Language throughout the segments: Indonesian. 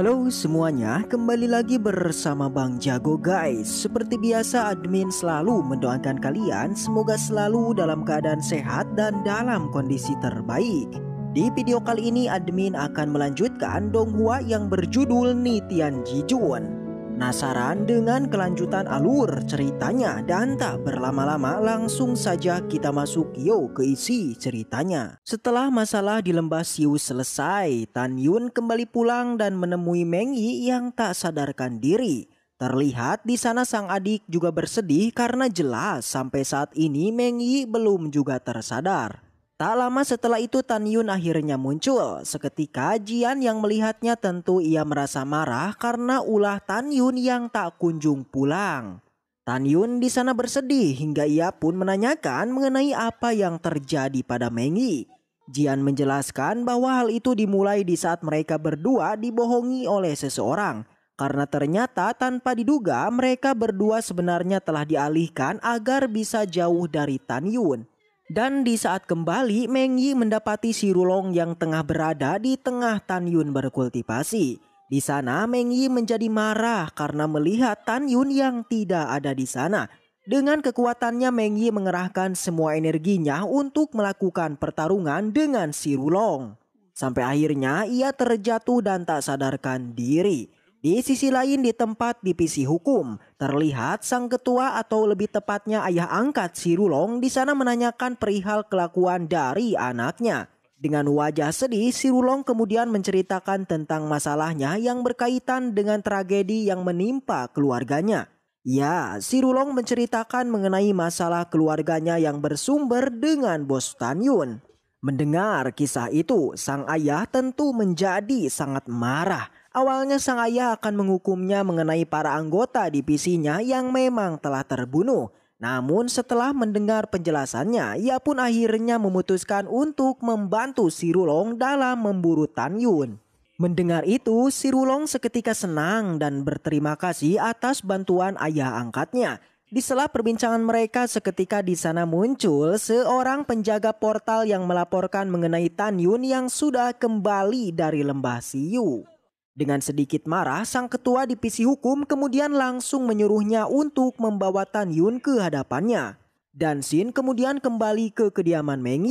Halo semuanya, kembali lagi bersama Bang Jago guys Seperti biasa admin selalu mendoakan kalian Semoga selalu dalam keadaan sehat dan dalam kondisi terbaik di video kali ini admin akan melanjutkan Donghua yang berjudul Nitian Jijun Penasaran dengan kelanjutan alur ceritanya dan tak berlama-lama langsung saja kita masuk yo ke isi ceritanya. Setelah masalah di lembah Siu selesai, Tan Yun kembali pulang dan menemui Meng Yi yang tak sadarkan diri. Terlihat di sana sang adik juga bersedih karena jelas sampai saat ini Meng Yi belum juga tersadar. Tak lama setelah itu Tan Yun akhirnya muncul. Seketika Jian yang melihatnya tentu ia merasa marah karena ulah Tan Yun yang tak kunjung pulang. Tan Yun di sana bersedih hingga ia pun menanyakan mengenai apa yang terjadi pada Mengi. Jian menjelaskan bahwa hal itu dimulai di saat mereka berdua dibohongi oleh seseorang. Karena ternyata tanpa diduga mereka berdua sebenarnya telah dialihkan agar bisa jauh dari Tan Yun. Dan di saat kembali, Meng Yi mendapati si Rulong yang tengah berada di tengah Tan Yun berkultivasi. Di sana, Meng Yi menjadi marah karena melihat Tan Yun yang tidak ada di sana. Dengan kekuatannya, Meng Yi mengerahkan semua energinya untuk melakukan pertarungan dengan si Rulong. Sampai akhirnya ia terjatuh dan tak sadarkan diri. Di sisi lain di tempat divisi hukum, terlihat sang ketua atau lebih tepatnya ayah angkat Sirulong di sana menanyakan perihal kelakuan dari anaknya. Dengan wajah sedih, Sirulong kemudian menceritakan tentang masalahnya yang berkaitan dengan tragedi yang menimpa keluarganya. Ya, Sirulong menceritakan mengenai masalah keluarganya yang bersumber dengan bos Tan Yun. Mendengar kisah itu, sang ayah tentu menjadi sangat marah Awalnya sang ayah akan menghukumnya mengenai para anggota divisinya yang memang telah terbunuh. Namun setelah mendengar penjelasannya, ia pun akhirnya memutuskan untuk membantu Sirulong dalam memburu Tan Yun. Mendengar itu, Sirulong seketika senang dan berterima kasih atas bantuan ayah angkatnya. Di sela perbincangan mereka seketika di sana muncul seorang penjaga portal yang melaporkan mengenai Tan Yun yang sudah kembali dari lembah Siyu. Dengan sedikit marah, sang ketua divisi hukum kemudian langsung menyuruhnya untuk membawa Tan Yun ke hadapannya. Dan Sin kemudian kembali ke kediaman Meng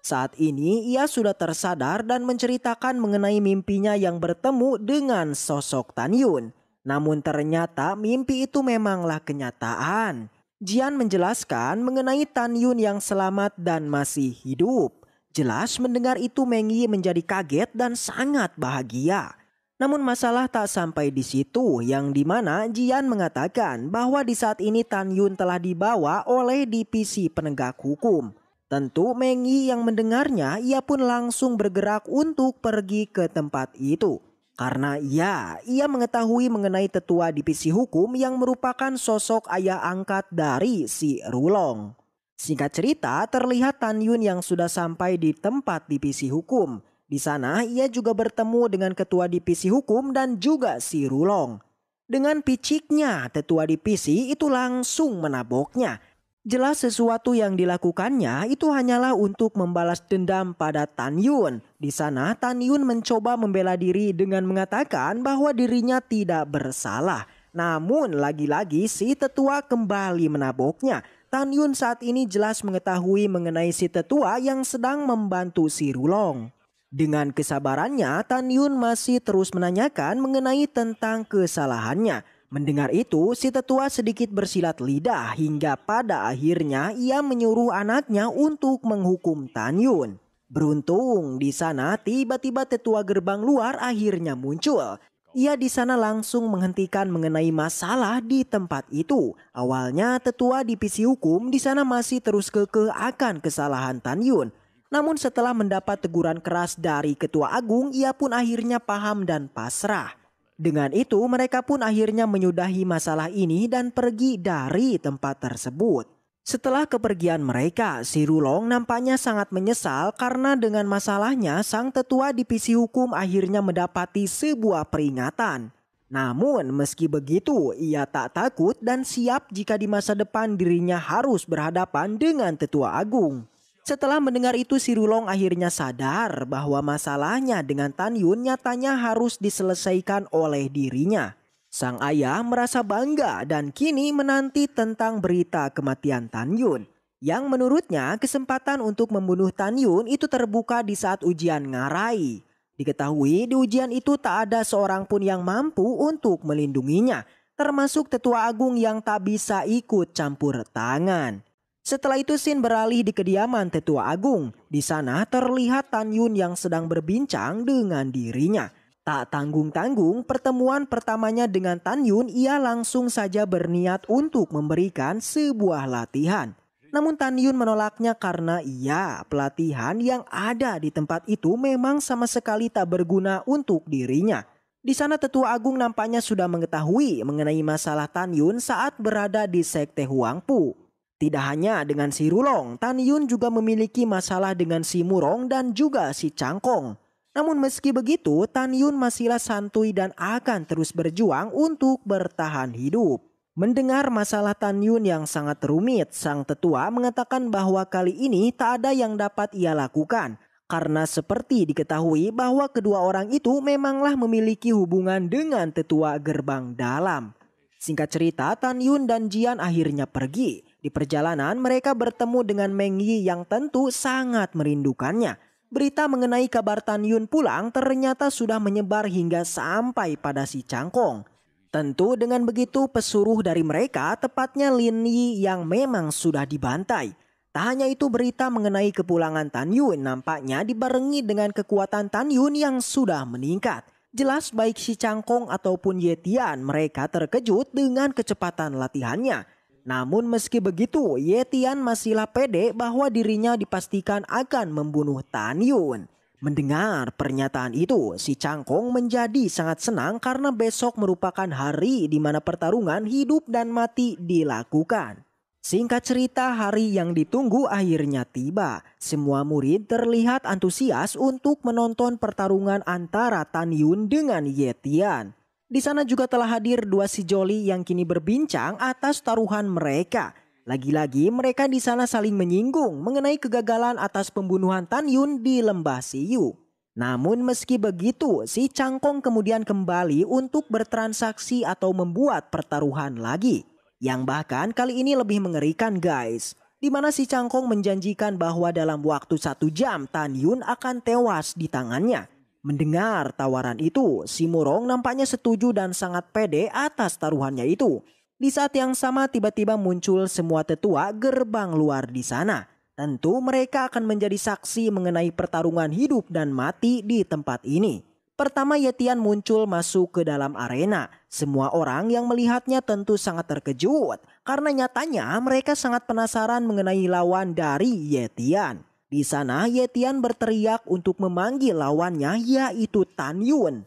Saat ini ia sudah tersadar dan menceritakan mengenai mimpinya yang bertemu dengan sosok Tan Yun. Namun ternyata mimpi itu memanglah kenyataan. Jian menjelaskan mengenai Tan Yun yang selamat dan masih hidup. Jelas mendengar itu Meng menjadi kaget dan sangat bahagia. Namun masalah tak sampai di situ yang dimana Jian mengatakan bahwa di saat ini Tan Yun telah dibawa oleh divisi penegak hukum. Tentu Meng Yi yang mendengarnya ia pun langsung bergerak untuk pergi ke tempat itu. Karena ya, ia mengetahui mengenai tetua divisi hukum yang merupakan sosok ayah angkat dari si Rulong. Singkat cerita, terlihat Tan Yun yang sudah sampai di tempat divisi hukum. Di sana ia juga bertemu dengan ketua divisi hukum dan juga si Rulong. Dengan piciknya, tetua divisi itu langsung menaboknya. Jelas sesuatu yang dilakukannya itu hanyalah untuk membalas dendam pada Tan Yun. Di sana Tan Yun mencoba membela diri dengan mengatakan bahwa dirinya tidak bersalah. Namun lagi-lagi si tetua kembali menaboknya. Tan Yun saat ini jelas mengetahui mengenai si tetua yang sedang membantu si Rulong. Dengan kesabarannya, Tan Yun masih terus menanyakan mengenai tentang kesalahannya. Mendengar itu, si tetua sedikit bersilat lidah hingga pada akhirnya ia menyuruh anaknya untuk menghukum Tan Yun. Beruntung di sana tiba-tiba tetua gerbang luar akhirnya muncul. Ia di sana langsung menghentikan mengenai masalah di tempat itu. Awalnya tetua divisi hukum di sana masih terus kekeh akan kesalahan Tan Yun. Namun setelah mendapat teguran keras dari Ketua Agung, ia pun akhirnya paham dan pasrah. Dengan itu mereka pun akhirnya menyudahi masalah ini dan pergi dari tempat tersebut. Setelah kepergian mereka, si Rulong nampaknya sangat menyesal karena dengan masalahnya sang tetua divisi hukum akhirnya mendapati sebuah peringatan. Namun meski begitu ia tak takut dan siap jika di masa depan dirinya harus berhadapan dengan tetua agung. Setelah mendengar itu si Rulong akhirnya sadar bahwa masalahnya dengan Tan Yun nyatanya harus diselesaikan oleh dirinya. Sang ayah merasa bangga dan kini menanti tentang berita kematian Tan Yun. Yang menurutnya kesempatan untuk membunuh Tan Yun itu terbuka di saat ujian ngarai. Diketahui di ujian itu tak ada seorang pun yang mampu untuk melindunginya, termasuk tetua agung yang tak bisa ikut campur tangan. Setelah itu Sin beralih di kediaman Tetua Agung. Di sana terlihat Tan Yun yang sedang berbincang dengan dirinya. Tak tanggung-tanggung, pertemuan pertamanya dengan Tan Yun ia langsung saja berniat untuk memberikan sebuah latihan. Namun Tan Yun menolaknya karena ia pelatihan yang ada di tempat itu memang sama sekali tak berguna untuk dirinya. Di sana Tetua Agung nampaknya sudah mengetahui mengenai masalah Tan Yun saat berada di Sekte Huangpu. Tidak hanya dengan si Rulong, Tan Yun juga memiliki masalah dengan si Murong dan juga si Cangkong. Namun meski begitu, Tan Yun masihlah santuy dan akan terus berjuang untuk bertahan hidup. Mendengar masalah Tan Yun yang sangat rumit, sang tetua mengatakan bahwa kali ini tak ada yang dapat ia lakukan. Karena seperti diketahui bahwa kedua orang itu memanglah memiliki hubungan dengan tetua gerbang dalam. Singkat cerita, Tan Yun dan Jian akhirnya pergi. Di perjalanan mereka bertemu dengan Meng Yi yang tentu sangat merindukannya. Berita mengenai kabar Tan Yun pulang ternyata sudah menyebar hingga sampai pada si Cangkong. Tentu dengan begitu pesuruh dari mereka tepatnya Lin Yi yang memang sudah dibantai. Tak hanya itu berita mengenai kepulangan Tan Yun nampaknya dibarengi dengan kekuatan Tan Yun yang sudah meningkat. Jelas baik si Cangkong ataupun Yetian mereka terkejut dengan kecepatan latihannya. Namun meski begitu, Yetian masihlah pede bahwa dirinya dipastikan akan membunuh Tan Yun. Mendengar pernyataan itu, si Cangkong menjadi sangat senang karena besok merupakan hari di mana pertarungan hidup dan mati dilakukan. Singkat cerita, hari yang ditunggu akhirnya tiba. Semua murid terlihat antusias untuk menonton pertarungan antara Tan Yun dengan Yetian. Di sana juga telah hadir dua si Joli yang kini berbincang atas taruhan mereka. Lagi-lagi mereka di sana saling menyinggung mengenai kegagalan atas pembunuhan Tan Yun di Lembah Siyu. Namun meski begitu, si Changkong kemudian kembali untuk bertransaksi atau membuat pertaruhan lagi. Yang bahkan kali ini lebih mengerikan guys. Di mana si Changkong menjanjikan bahwa dalam waktu satu jam Tan Yun akan tewas di tangannya. Mendengar tawaran itu, si Murong nampaknya setuju dan sangat pede atas taruhannya itu. Di saat yang sama tiba-tiba muncul semua tetua gerbang luar di sana. Tentu mereka akan menjadi saksi mengenai pertarungan hidup dan mati di tempat ini. Pertama Yetian muncul masuk ke dalam arena. Semua orang yang melihatnya tentu sangat terkejut. Karena nyatanya mereka sangat penasaran mengenai lawan dari Yetian. Di sana, Yetian berteriak untuk memanggil lawannya yaitu Tan Yun.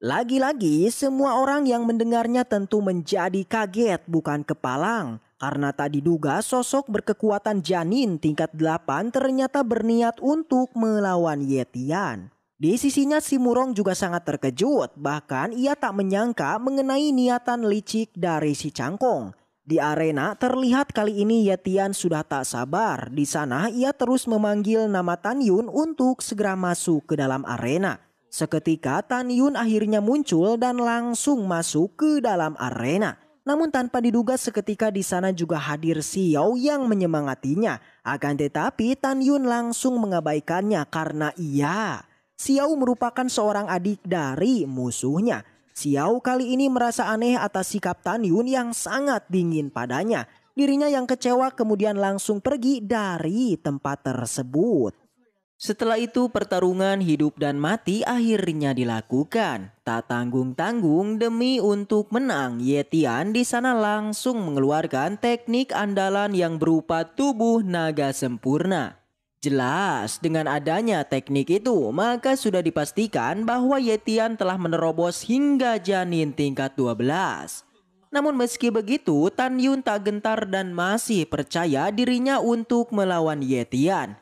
Lagi-lagi, semua orang yang mendengarnya tentu menjadi kaget bukan kepalang. Karena tak diduga sosok berkekuatan janin tingkat 8 ternyata berniat untuk melawan Yetian. Di sisinya si Murong juga sangat terkejut bahkan ia tak menyangka mengenai niatan licik dari si Cangkong. Di arena terlihat kali ini Yatian sudah tak sabar. Di sana ia terus memanggil nama Tan Yun untuk segera masuk ke dalam arena. Seketika Tan Yun akhirnya muncul dan langsung masuk ke dalam arena. Namun tanpa diduga seketika di sana juga hadir Xiao yang menyemangatinya. Akan tetapi Tan Yun langsung mengabaikannya karena ia Xiao merupakan seorang adik dari musuhnya. Xiao kali ini merasa aneh atas sikap Tan Yun yang sangat dingin padanya. Dirinya yang kecewa kemudian langsung pergi dari tempat tersebut. Setelah itu pertarungan hidup dan mati akhirnya dilakukan. Tak tanggung-tanggung demi untuk menang, Yetian di sana langsung mengeluarkan teknik andalan yang berupa tubuh naga sempurna. Jelas, dengan adanya teknik itu, maka sudah dipastikan bahwa Yetian telah menerobos hingga janin tingkat 12. Namun meski begitu, Tan Yun tak gentar dan masih percaya dirinya untuk melawan Yetian.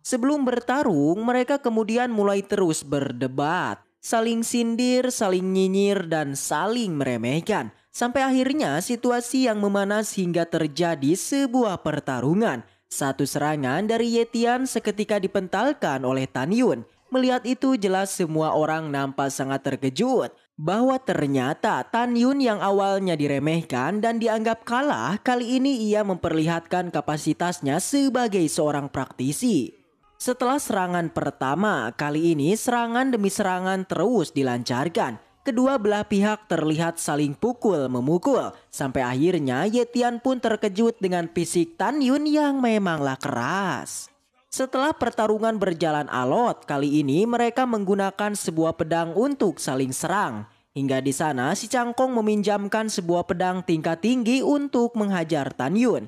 Sebelum bertarung, mereka kemudian mulai terus berdebat. Saling sindir, saling nyinyir, dan saling meremehkan. Sampai akhirnya situasi yang memanas hingga terjadi sebuah pertarungan satu serangan dari Yetian seketika dipentalkan oleh Tan Yun. Melihat itu jelas semua orang nampak sangat terkejut bahwa ternyata Tan Yun yang awalnya diremehkan dan dianggap kalah, kali ini ia memperlihatkan kapasitasnya sebagai seorang praktisi. Setelah serangan pertama, kali ini serangan demi serangan terus dilancarkan kedua belah pihak terlihat saling pukul-memukul. Sampai akhirnya Yetian pun terkejut dengan fisik Tan Yun yang memanglah keras. Setelah pertarungan berjalan alot, kali ini mereka menggunakan sebuah pedang untuk saling serang. Hingga di sana, si Cangkong meminjamkan sebuah pedang tingkat tinggi untuk menghajar Tan Yun.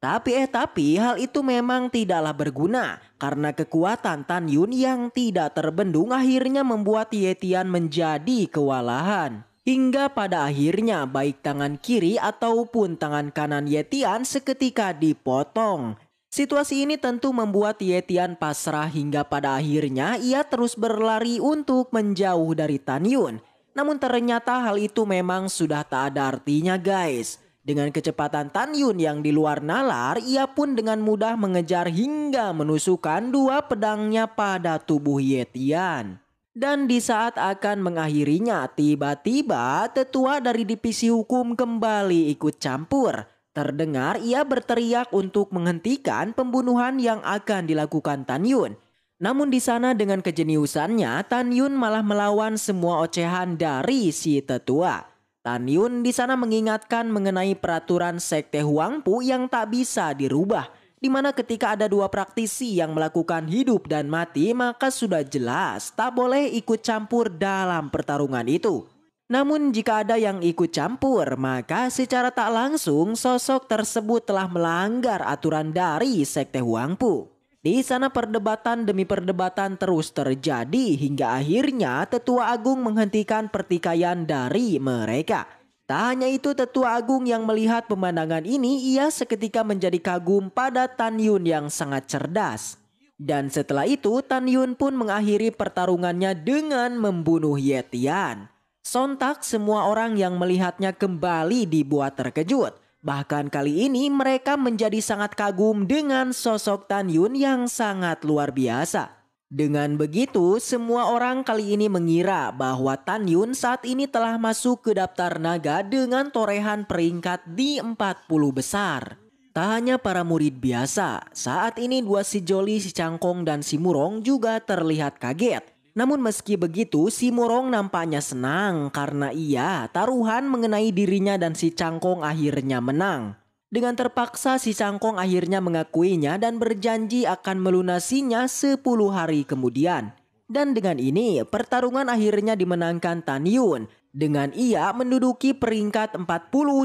Tapi eh tapi hal itu memang tidaklah berguna karena kekuatan Tan Yun yang tidak terbendung akhirnya membuat Ye Tian menjadi kewalahan. Hingga pada akhirnya baik tangan kiri ataupun tangan kanan Ye Tian seketika dipotong. Situasi ini tentu membuat Ye Tian pasrah hingga pada akhirnya ia terus berlari untuk menjauh dari Tan Yun. Namun ternyata hal itu memang sudah tak ada artinya guys. Dengan kecepatan Tan Yun yang di luar nalar, ia pun dengan mudah mengejar hingga menusukkan dua pedangnya pada tubuh Yetian. Dan di saat akan mengakhirinya, tiba-tiba tetua dari divisi hukum kembali ikut campur. Terdengar ia berteriak untuk menghentikan pembunuhan yang akan dilakukan Tan Yun. Namun di sana dengan kejeniusannya, Tan Yun malah melawan semua ocehan dari si tetua. Tan Yun di sana mengingatkan mengenai peraturan Sekte Huangpu yang tak bisa dirubah, di mana ketika ada dua praktisi yang melakukan hidup dan mati maka sudah jelas tak boleh ikut campur dalam pertarungan itu. Namun jika ada yang ikut campur maka secara tak langsung sosok tersebut telah melanggar aturan dari Sekte Huangpu. Di sana perdebatan demi perdebatan terus terjadi hingga akhirnya Tetua Agung menghentikan pertikaian dari mereka. Tak hanya itu Tetua Agung yang melihat pemandangan ini ia seketika menjadi kagum pada Tan Yun yang sangat cerdas. Dan setelah itu Tan Yun pun mengakhiri pertarungannya dengan membunuh Yetian. Sontak semua orang yang melihatnya kembali dibuat terkejut. Bahkan kali ini mereka menjadi sangat kagum dengan sosok Tan Yun yang sangat luar biasa. Dengan begitu, semua orang kali ini mengira bahwa Tan Yun saat ini telah masuk ke daftar naga dengan torehan peringkat di 40 besar. Tak hanya para murid biasa, saat ini dua si Joli, si Cangkong, dan si Murong juga terlihat kaget namun meski begitu, si morong nampaknya senang karena ia taruhan mengenai dirinya dan si Cangkong akhirnya menang. Dengan terpaksa si Cangkong akhirnya mengakuinya dan berjanji akan melunasinya 10 hari kemudian. Dan dengan ini pertarungan akhirnya dimenangkan Tan Yun dengan ia menduduki peringkat 40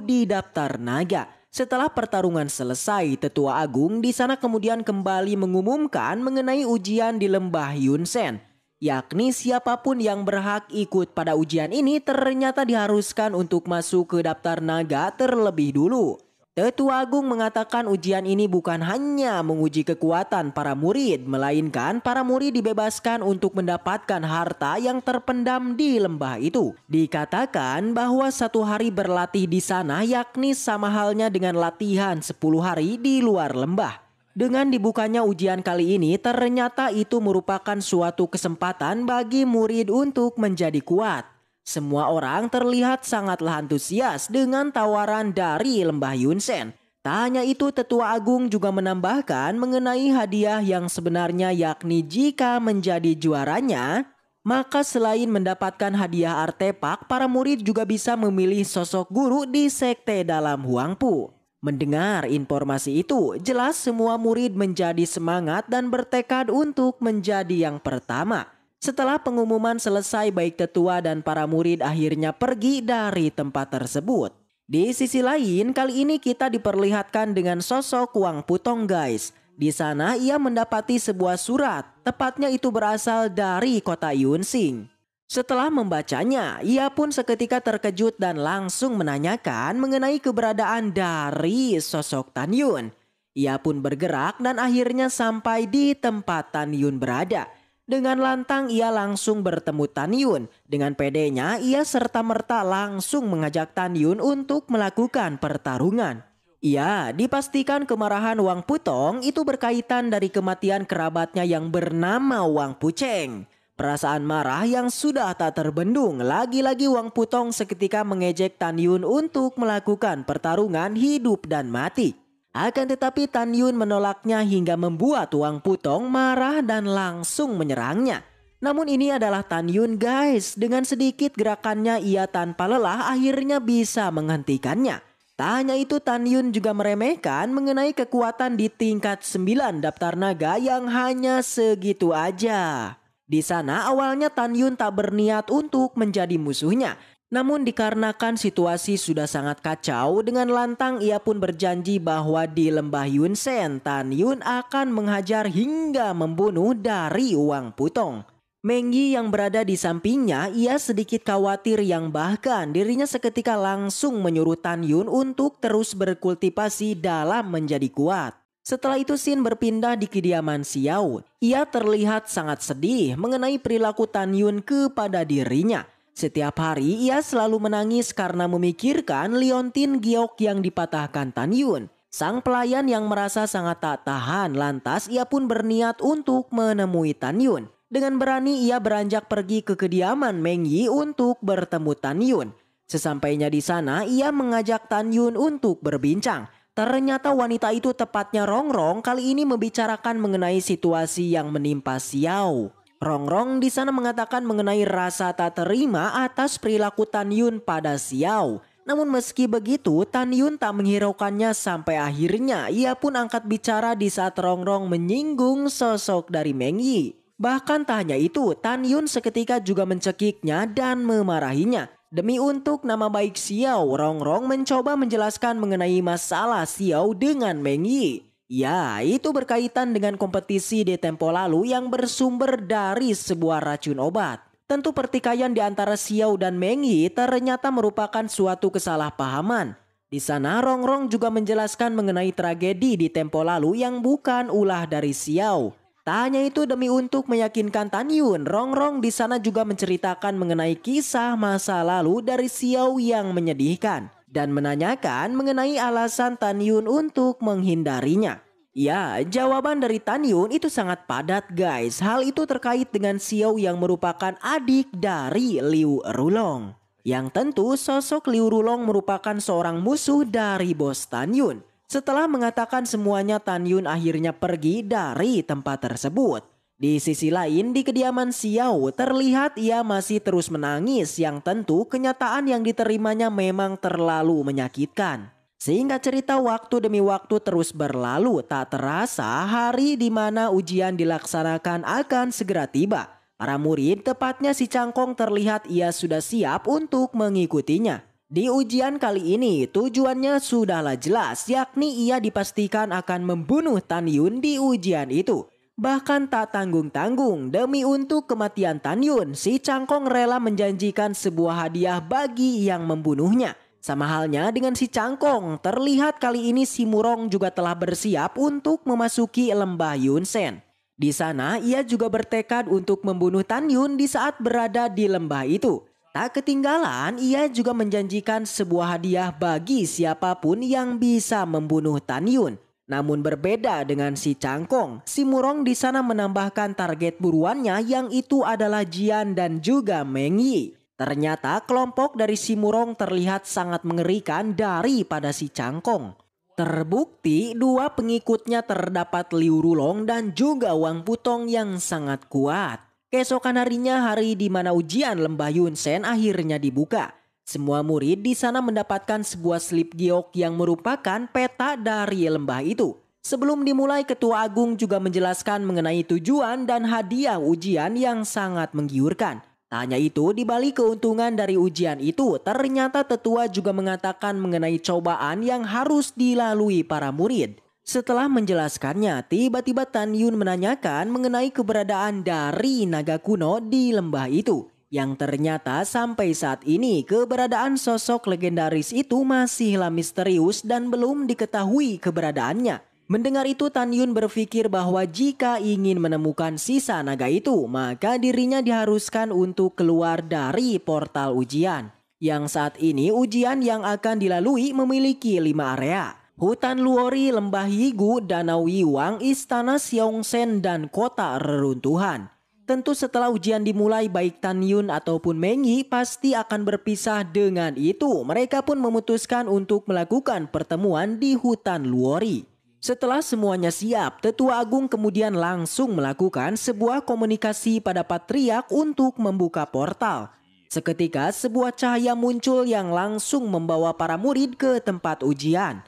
di daftar naga. Setelah pertarungan selesai, Tetua Agung di sana kemudian kembali mengumumkan mengenai ujian di lembah Yunsen yakni siapapun yang berhak ikut pada ujian ini ternyata diharuskan untuk masuk ke daftar naga terlebih dulu. Tetu Agung mengatakan ujian ini bukan hanya menguji kekuatan para murid, melainkan para murid dibebaskan untuk mendapatkan harta yang terpendam di lembah itu. Dikatakan bahwa satu hari berlatih di sana yakni sama halnya dengan latihan 10 hari di luar lembah. Dengan dibukanya ujian kali ini, ternyata itu merupakan suatu kesempatan bagi murid untuk menjadi kuat. Semua orang terlihat sangatlah antusias dengan tawaran dari Lembah Yunsen. Tak hanya itu, Tetua Agung juga menambahkan mengenai hadiah yang sebenarnya yakni jika menjadi juaranya, maka selain mendapatkan hadiah artefak, para murid juga bisa memilih sosok guru di sekte dalam Huangpu. Mendengar informasi itu, jelas semua murid menjadi semangat dan bertekad untuk menjadi yang pertama. Setelah pengumuman selesai, baik tetua dan para murid akhirnya pergi dari tempat tersebut. Di sisi lain, kali ini kita diperlihatkan dengan sosok Wang Putong, guys. Di sana ia mendapati sebuah surat, tepatnya itu berasal dari kota Yunsing. Setelah membacanya, ia pun seketika terkejut dan langsung menanyakan mengenai keberadaan dari sosok Tan Yun. Ia pun bergerak dan akhirnya sampai di tempat Tan Yun berada. Dengan lantang ia langsung bertemu Tan Yun. Dengan pedenya ia serta-merta langsung mengajak Tan Yun untuk melakukan pertarungan. Ia dipastikan kemarahan Wang Putong itu berkaitan dari kematian kerabatnya yang bernama Wang Puceng. Perasaan marah yang sudah tak terbendung lagi-lagi Wang Putong seketika mengejek Tan Yun untuk melakukan pertarungan hidup dan mati. Akan tetapi Tan Yun menolaknya hingga membuat Wang Putong marah dan langsung menyerangnya. Namun ini adalah Tan Yun guys, dengan sedikit gerakannya ia tanpa lelah akhirnya bisa menghentikannya. Tak hanya itu Tan Yun juga meremehkan mengenai kekuatan di tingkat 9 daftar naga yang hanya segitu aja. Di sana awalnya Tan Yun tak berniat untuk menjadi musuhnya. Namun dikarenakan situasi sudah sangat kacau, dengan lantang ia pun berjanji bahwa di lembah Yun Sen Tan Yun akan menghajar hingga membunuh dari uang putong. Menggi yang berada di sampingnya, ia sedikit khawatir yang bahkan dirinya seketika langsung menyuruh Tan Yun untuk terus berkultivasi dalam menjadi kuat. Setelah itu Sin berpindah di kediaman Xiao. Ia terlihat sangat sedih mengenai perilaku Tan Yun kepada dirinya. Setiap hari ia selalu menangis karena memikirkan liontin Giok yang dipatahkan Tan Yun. Sang pelayan yang merasa sangat tak tahan lantas ia pun berniat untuk menemui Tan Yun. Dengan berani ia beranjak pergi ke kediaman Meng Yi untuk bertemu Tan Yun. Sesampainya di sana ia mengajak Tan Yun untuk berbincang. Ternyata wanita itu tepatnya Rongrong kali ini membicarakan mengenai situasi yang menimpa Xiao. Rongrong di sana mengatakan mengenai rasa tak terima atas perilaku Tan Yun pada Xiao. Namun meski begitu, Tan Yun tak menghiraukannya sampai akhirnya ia pun angkat bicara di saat Rongrong menyinggung sosok dari Meng Yi. Bahkan tak hanya itu, Tan Yun seketika juga mencekiknya dan memarahinya. Demi untuk nama baik Xiao, Rongrong mencoba menjelaskan mengenai masalah Xiao dengan Meng Yi. Ya, itu berkaitan dengan kompetisi di tempo lalu yang bersumber dari sebuah racun obat. Tentu pertikaian di antara Xiao dan Meng Yi ternyata merupakan suatu kesalahpahaman. Di sana Rongrong juga menjelaskan mengenai tragedi di tempo lalu yang bukan ulah dari Xiao. Tak hanya itu demi untuk meyakinkan Tan Yun, Rong Rong di sana juga menceritakan mengenai kisah masa lalu dari Xiao yang menyedihkan dan menanyakan mengenai alasan Tan Yun untuk menghindarinya. Ya, jawaban dari Tan Yun itu sangat padat guys. Hal itu terkait dengan Xiao yang merupakan adik dari Liu Rulong. Yang tentu sosok Liu Rulong merupakan seorang musuh dari bos Tan Yun. Setelah mengatakan semuanya Tan Yun akhirnya pergi dari tempat tersebut. Di sisi lain di kediaman Xiao terlihat ia masih terus menangis yang tentu kenyataan yang diterimanya memang terlalu menyakitkan. Sehingga cerita waktu demi waktu terus berlalu tak terasa hari di mana ujian dilaksanakan akan segera tiba. Para murid tepatnya si Cangkong terlihat ia sudah siap untuk mengikutinya. Di ujian kali ini, tujuannya sudahlah jelas, yakni ia dipastikan akan membunuh Tan Yun di ujian itu. Bahkan tak tanggung-tanggung, demi untuk kematian Tan Yun, si Cangkong rela menjanjikan sebuah hadiah bagi yang membunuhnya. Sama halnya dengan si Cangkong, terlihat kali ini si Murong juga telah bersiap untuk memasuki lembah Yunsen. Di sana, ia juga bertekad untuk membunuh Tan Yun di saat berada di lembah itu. Tak ketinggalan, ia juga menjanjikan sebuah hadiah bagi siapapun yang bisa membunuh Tan Yun. Namun berbeda dengan si Cangkong, si Murong di sana menambahkan target buruannya yang itu adalah Jian dan juga Meng Yi. Ternyata kelompok dari si Murong terlihat sangat mengerikan daripada si Cangkong. Terbukti dua pengikutnya terdapat Liu Rulong dan juga Wang Putong yang sangat kuat. Keesokan harinya hari di mana ujian lembah Yunsen akhirnya dibuka. Semua murid di sana mendapatkan sebuah slip giok yang merupakan peta dari lembah itu. Sebelum dimulai Ketua Agung juga menjelaskan mengenai tujuan dan hadiah ujian yang sangat menggiurkan. Tak hanya itu, di balik keuntungan dari ujian itu, ternyata tetua juga mengatakan mengenai cobaan yang harus dilalui para murid. Setelah menjelaskannya, tiba-tiba Tan Yun menanyakan mengenai keberadaan dari naga kuno di lembah itu. Yang ternyata sampai saat ini keberadaan sosok legendaris itu masihlah misterius dan belum diketahui keberadaannya. Mendengar itu Tan Yun berpikir bahwa jika ingin menemukan sisa naga itu maka dirinya diharuskan untuk keluar dari portal ujian. Yang saat ini ujian yang akan dilalui memiliki lima area. Hutan Luori, Lembah Yigu, Danau Yiwang, Istana Xiongsen, dan kota reruntuhan. Tentu setelah ujian dimulai baik Tan Yun ataupun Meng Yi pasti akan berpisah dengan itu. Mereka pun memutuskan untuk melakukan pertemuan di hutan Luori. Setelah semuanya siap, Tetua Agung kemudian langsung melakukan sebuah komunikasi pada Patriak untuk membuka portal. Seketika sebuah cahaya muncul yang langsung membawa para murid ke tempat ujian.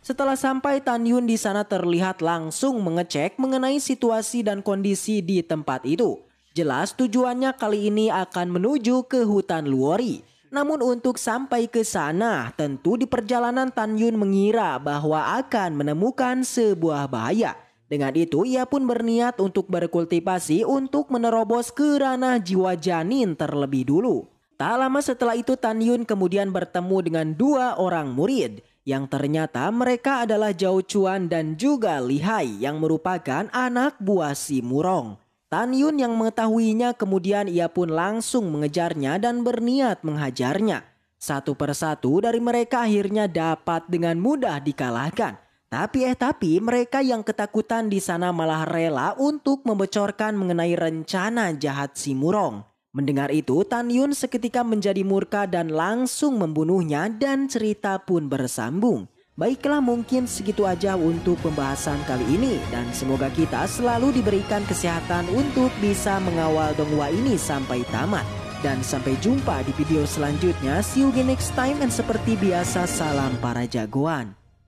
Setelah sampai Tan Yun di sana terlihat langsung mengecek mengenai situasi dan kondisi di tempat itu. Jelas tujuannya kali ini akan menuju ke hutan Luori. Namun untuk sampai ke sana tentu di perjalanan Tan Yun mengira bahwa akan menemukan sebuah bahaya. Dengan itu ia pun berniat untuk berkultivasi untuk menerobos ke ranah jiwa janin terlebih dulu. Tak lama setelah itu Tan Yun kemudian bertemu dengan dua orang murid yang ternyata mereka adalah Jauh Chuan dan juga Lihai yang merupakan anak buah si Murong. Tan Yun yang mengetahuinya kemudian ia pun langsung mengejarnya dan berniat menghajarnya. Satu persatu dari mereka akhirnya dapat dengan mudah dikalahkan. Tapi eh tapi mereka yang ketakutan di sana malah rela untuk membocorkan mengenai rencana jahat si Murong. Mendengar itu, Tan Yun seketika menjadi murka dan langsung membunuhnya dan cerita pun bersambung. Baiklah mungkin segitu aja untuk pembahasan kali ini dan semoga kita selalu diberikan kesehatan untuk bisa mengawal donghua ini sampai tamat. Dan sampai jumpa di video selanjutnya, see you again next time and seperti biasa salam para jagoan.